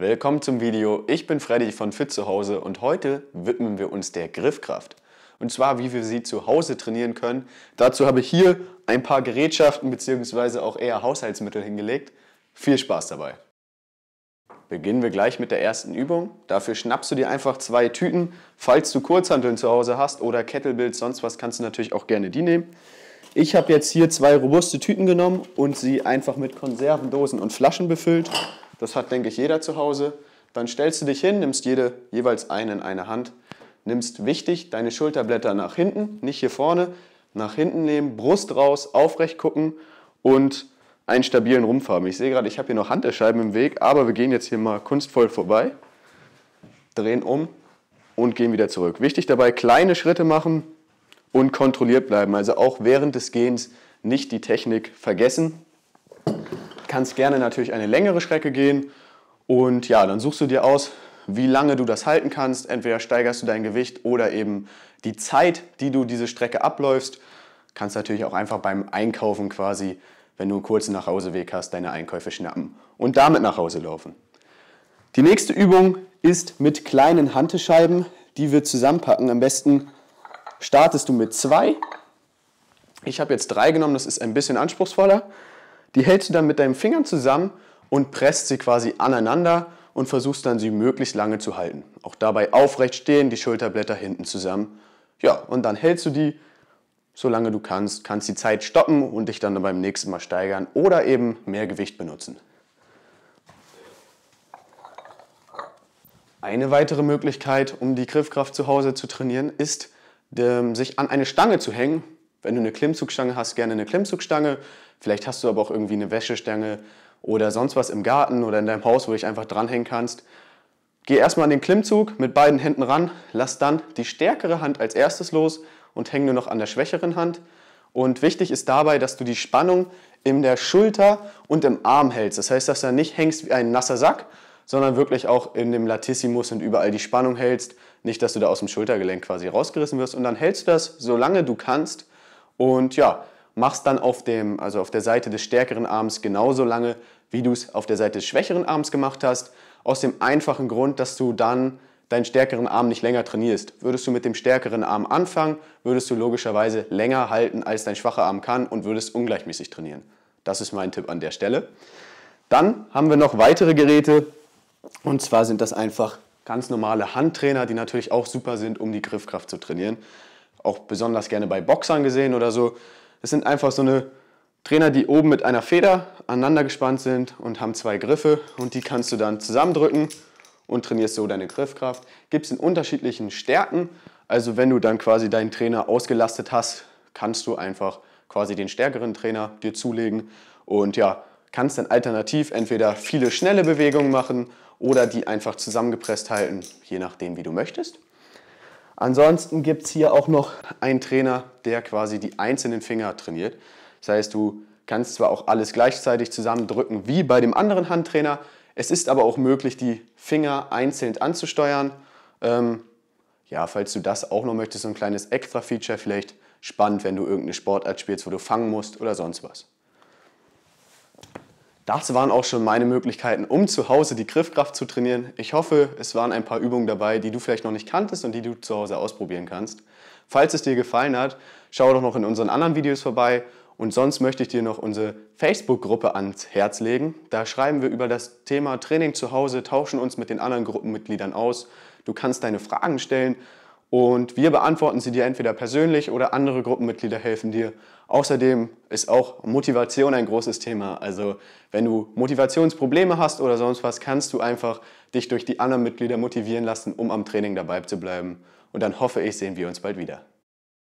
Willkommen zum Video, ich bin Freddy von Fit zu Hause und heute widmen wir uns der Griffkraft. Und zwar, wie wir sie zu Hause trainieren können. Dazu habe ich hier ein paar Gerätschaften bzw. auch eher Haushaltsmittel hingelegt. Viel Spaß dabei! Beginnen wir gleich mit der ersten Übung. Dafür schnappst du dir einfach zwei Tüten. Falls du Kurzhanteln zu Hause hast oder Kettlebells, sonst was, kannst du natürlich auch gerne die nehmen. Ich habe jetzt hier zwei robuste Tüten genommen und sie einfach mit Konservendosen und Flaschen befüllt. Das hat, denke ich, jeder zu Hause. Dann stellst du dich hin, nimmst jede jeweils eine in eine Hand, nimmst wichtig deine Schulterblätter nach hinten, nicht hier vorne, nach hinten nehmen, Brust raus, aufrecht gucken und einen stabilen Rumpf haben. Ich sehe gerade, ich habe hier noch Handelscheiben im Weg, aber wir gehen jetzt hier mal kunstvoll vorbei, drehen um und gehen wieder zurück. Wichtig dabei, kleine Schritte machen und kontrolliert bleiben. Also auch während des Gehens nicht die Technik vergessen, kannst gerne natürlich eine längere Strecke gehen und ja, dann suchst du dir aus, wie lange du das halten kannst. Entweder steigerst du dein Gewicht oder eben die Zeit, die du diese Strecke abläufst. Kannst natürlich auch einfach beim Einkaufen quasi, wenn du einen kurzen Nachhauseweg hast, deine Einkäufe schnappen und damit nach Hause laufen. Die nächste Übung ist mit kleinen Hantescheiben, die wir zusammenpacken. Am besten startest du mit zwei. Ich habe jetzt drei genommen, das ist ein bisschen anspruchsvoller. Die hältst du dann mit deinen Fingern zusammen und presst sie quasi aneinander und versuchst dann sie möglichst lange zu halten. Auch dabei aufrecht stehen, die Schulterblätter hinten zusammen. Ja, und dann hältst du die, solange du kannst, kannst die Zeit stoppen und dich dann beim nächsten Mal steigern oder eben mehr Gewicht benutzen. Eine weitere Möglichkeit, um die Griffkraft zu Hause zu trainieren, ist, sich an eine Stange zu hängen wenn du eine Klimmzugstange hast, gerne eine Klimmzugstange. Vielleicht hast du aber auch irgendwie eine Wäschestange oder sonst was im Garten oder in deinem Haus, wo du dich einfach dranhängen kannst. Geh erstmal an den Klimmzug mit beiden Händen ran, lass dann die stärkere Hand als erstes los und häng nur noch an der schwächeren Hand. Und wichtig ist dabei, dass du die Spannung in der Schulter und im Arm hältst. Das heißt, dass du nicht hängst wie ein nasser Sack, sondern wirklich auch in dem Latissimus und überall die Spannung hältst. Nicht, dass du da aus dem Schultergelenk quasi rausgerissen wirst. Und dann hältst du das, solange du kannst, und ja, machst dann auf, dem, also auf der Seite des stärkeren Arms genauso lange, wie du es auf der Seite des schwächeren Arms gemacht hast. Aus dem einfachen Grund, dass du dann deinen stärkeren Arm nicht länger trainierst. Würdest du mit dem stärkeren Arm anfangen, würdest du logischerweise länger halten, als dein schwacher Arm kann und würdest ungleichmäßig trainieren. Das ist mein Tipp an der Stelle. Dann haben wir noch weitere Geräte und zwar sind das einfach ganz normale Handtrainer, die natürlich auch super sind, um die Griffkraft zu trainieren auch besonders gerne bei Boxern gesehen oder so. Es sind einfach so eine Trainer, die oben mit einer Feder aneinander gespannt sind und haben zwei Griffe und die kannst du dann zusammendrücken und trainierst so deine Griffkraft. Gibt es in unterschiedlichen Stärken. Also wenn du dann quasi deinen Trainer ausgelastet hast, kannst du einfach quasi den stärkeren Trainer dir zulegen und ja, kannst dann alternativ entweder viele schnelle Bewegungen machen oder die einfach zusammengepresst halten, je nachdem, wie du möchtest. Ansonsten gibt es hier auch noch einen Trainer, der quasi die einzelnen Finger trainiert. Das heißt, du kannst zwar auch alles gleichzeitig zusammendrücken wie bei dem anderen Handtrainer, es ist aber auch möglich, die Finger einzeln anzusteuern. Ähm, ja, falls du das auch noch möchtest, so ein kleines Extra-Feature vielleicht spannend, wenn du irgendeine Sportart spielst, wo du fangen musst oder sonst was. Das waren auch schon meine Möglichkeiten, um zu Hause die Griffkraft zu trainieren. Ich hoffe, es waren ein paar Übungen dabei, die du vielleicht noch nicht kanntest und die du zu Hause ausprobieren kannst. Falls es dir gefallen hat, schau doch noch in unseren anderen Videos vorbei und sonst möchte ich dir noch unsere Facebook-Gruppe ans Herz legen. Da schreiben wir über das Thema Training zu Hause, tauschen uns mit den anderen Gruppenmitgliedern aus. Du kannst deine Fragen stellen, und wir beantworten sie dir entweder persönlich oder andere Gruppenmitglieder helfen dir. Außerdem ist auch Motivation ein großes Thema. Also wenn du Motivationsprobleme hast oder sonst was, kannst du einfach dich durch die anderen Mitglieder motivieren lassen, um am Training dabei zu bleiben. Und dann hoffe ich, sehen wir uns bald wieder.